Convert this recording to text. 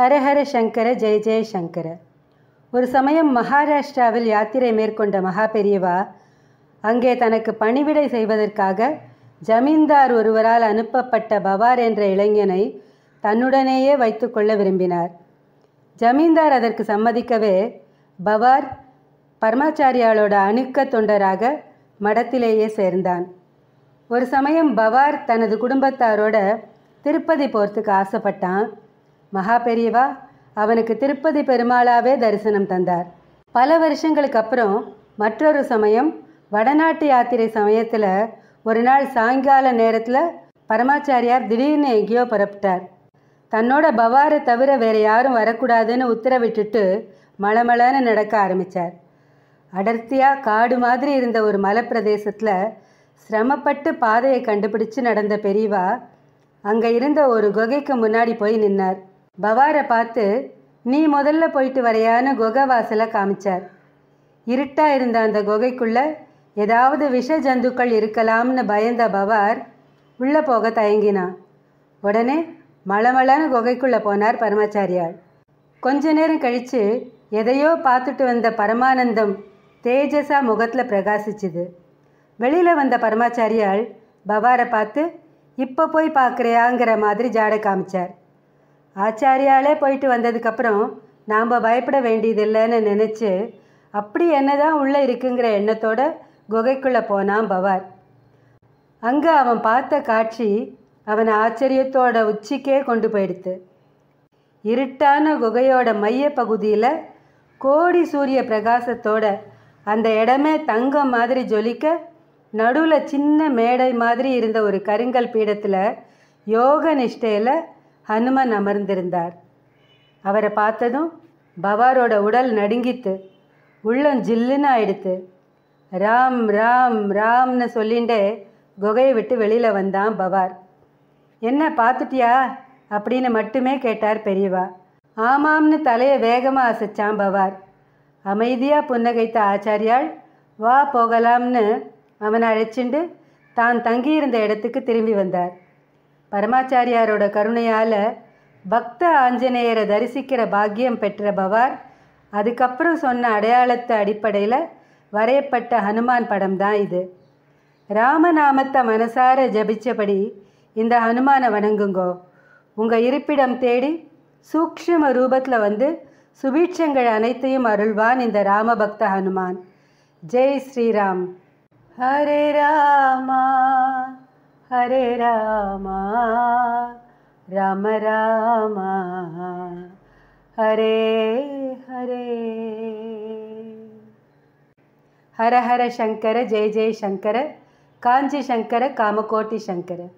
ஹரஹர சங்கர ஜெய சங்கர ஒரு சமயம் மகாராஷ்டிராவில் யாத்திரை மேற்கொண்ட மகா பெரியவா அங்கே தனக்கு பணிவிடை செய்வதற்காக ஜமீன்தார் ஒருவரால் அனுப்பப்பட்ட பவார் என்ற இளைஞனை தன்னுடனேயே வைத்துக்கொள்ள விரும்பினார் ஜமீன்தார் அதற்கு சம்மதிக்கவே பவார் பர்மாச்சாரியாளோட அணுக்க தொண்டராக மடத்திலேயே சேர்ந்தான் ஒரு சமயம் பவார் தனது குடும்பத்தாரோட திருப்பதி போகிறதுக்கு ஆசைப்பட்டான் மகா பெரியவா அவனுக்கு திருப்பதி பெருமாளாவே தரிசனம் தந்தார் பல வருஷங்களுக்கு அப்புறம் மற்றொரு சமயம் வடநாட்டு யாத்திரை சமயத்தில் ஒரு நாள் சாயங்கால நேரத்தில் பரமாச்சாரியார் திடீர்னு எங்கேயோ புறப்பட்டார் தன்னோட பவாரை தவிர வேறு யாரும் வரக்கூடாதுன்னு உத்தரவிட்டுட்டு மலமலன்னு நடக்க ஆரம்பித்தார் அடர்த்தியாக காடு மாதிரி இருந்த ஒரு மலைப்பிரதேசத்தில் சிரமப்பட்டு பாதையை கண்டுபிடிச்சு நடந்த பெரியவா அங்கே இருந்த ஒரு குகைக்கு முன்னாடி போய் நின்னார் பவாரை பார்த்து நீ முதல்ல போயிட்டு வரையான குகை வாசலை காமிச்சார் இருட்டாக இருந்த அந்த குகைக்குள்ளே ஏதாவது விஷ ஜந்துக்கள் இருக்கலாம்னு பயந்த பவார் உள்ளே போக தயங்கினான் உடனே மளமளன்னு குகைக்குள்ளே போனார் பரமாச்சாரியால் கொஞ்ச நேரம் கழித்து எதையோ பார்த்துட்டு வந்த பரமானந்தம் தேஜஸா முகத்தில் பிரகாசிச்சுது வெளியில் வந்த பரமாச்சாரியால் பவாரை பார்த்து இப்போ போய் பார்க்குறியாங்கிற மாதிரி ஜாடை காமிச்சார் ஆச்சாரியாலே போயிட்டு வந்ததுக்கப்புறம் நாம் பயப்பட வேண்டியதில்லைன்னு நினச்சி அப்படி என்ன தான் உள்ளே இருக்குங்கிற எண்ணத்தோட குகைக்குள்ளே போனான் பவார் அங்கே அவன் பார்த்த காட்சி அவனை ஆச்சரியத்தோட உச்சிக்கே கொண்டு போயிடுத்து இருட்டான குகையோட மைய பகுதியில் கோடி சூரிய பிரகாசத்தோட அந்த இடமே தங்கம் மாதிரி ஜொலிக்க நடுவில் சின்ன மேடை மாதிரி இருந்த ஒரு கருங்கல் பீடத்தில் யோக நிஷ்டையில் ஹனுமன் அமர்ந்திருந்தார் அவரை பார்த்ததும் பவாரோட உடல் நடுங்கித்து உள்ளம் ஜில்லுன்னு ஆயிடுத்து ராம் ராம் ராம்னு சொல்லிண்டே குகையை விட்டு வெளியில் வந்தான் பவார் என்ன பார்த்துட்டியா அப்படின்னு மட்டுமே கேட்டார் பெரியவா ஆமாம்னு தலையை வேகமாக அசைச்சான் பவார் அமைதியாக புன்னகைத்த ஆச்சாரியால் வா போகலாம்னு அவனை அழைச்சிண்டு தான் தங்கியிருந்த இடத்துக்கு திரும்பி வந்தார் பரமாச்சாரியாரோட கருணையால் பக்த ஆஞ்சநேயரை தரிசிக்கிற பாக்கியம் பெற்ற பவார் அதுக்கப்புறம் சொன்ன அடையாளத்து அடிப்படையில் வரையப்பட்ட ஹனுமான் படம் தான் இது ராமநாமத்தை மனசார ஜபித்தபடி இந்த ஹனுமானை வணங்குங்கோ உங்கள் இருப்பிடம் தேடி சூக்ஷ்ம ரூபத்தில் வந்து சுபீட்சங்கள் அனைத்தையும் அருள்வான் இந்த ராமபக்த ஹனுமான் ஜெய் ஸ்ரீராம் ஹரே ராமா हरे राम राम राम हरे हरे हर हर शङ्कर जय जय शङ्कर काञ्चिशङ्कर कामकोटिशङ्कर